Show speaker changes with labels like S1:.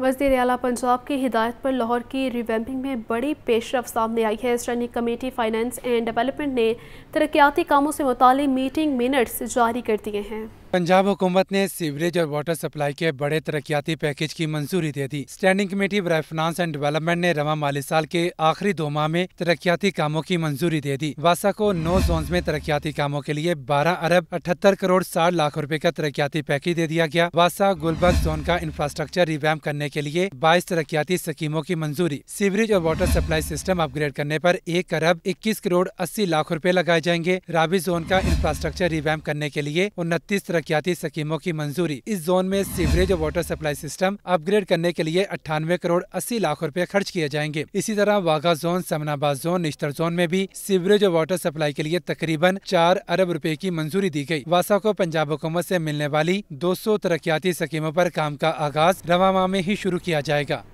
S1: वजीर अला पंजाब की हिदायत पर लाहौर की रिवैम्पिंग में बड़ी पेशरफ सामने आई है standing committee finance and development ने तरक्याती कामों से मुतल मीटिंग मिनट्स जारी कर दिए हैं
S2: पंजाब हुकूमत ने सीवरेज और वाटर सप्लाई के बड़े तरक्याती पैकेज की मंजूरी दे दी स्टैंडिंग कमेटी बरा फाइनेंस एंड डेवलपमेंट ने रवा माली साल के आखिरी दो माह में तरक्याती कामों की मंजूरी दे दी वासा को नौ जोन में तरक्याती कामों के लिए बारह अरब अठहत्तर करोड़ साठ लाख रूपए का तरक्याती पैकेज दे दिया गया वासा गुलबर्ग जोन का इंफ्रास्ट्रक्चर रिवैम करने के लिए बाईस तरक्याती स्कीमों की मंजूरी सीवरेज और वाटर सप्लाई सिस्टम अपग्रेड करने आरोप एक अरब इक्कीस करोड़ अस्सी लाख रूपए लगाए जाएंगे राबी जोन का इंफ्रास्ट्रक्चर रिवैम करने के लिए उनतीस बाकियाती स्कीमों की मंजूरी इस जोन में sewerage water supply system upgrade करने के लिए अट्ठानवे करोड़ अस्सी लाख रूपए खर्च किए जाएंगे इसी तरह Wagah zone Samanabad zone Nishtar zone में भी सीवरेज वाटर सप्लाई के लिए तकरीबन चार अरब रूपए की मंजूरी दी गयी वासा को पंजाब हुकूमत ऐसी मिलने वाली दो सौ तरक्याती स्कीमों आरोप काम का आगाज रवा माह में ही शुरू किया जाएगा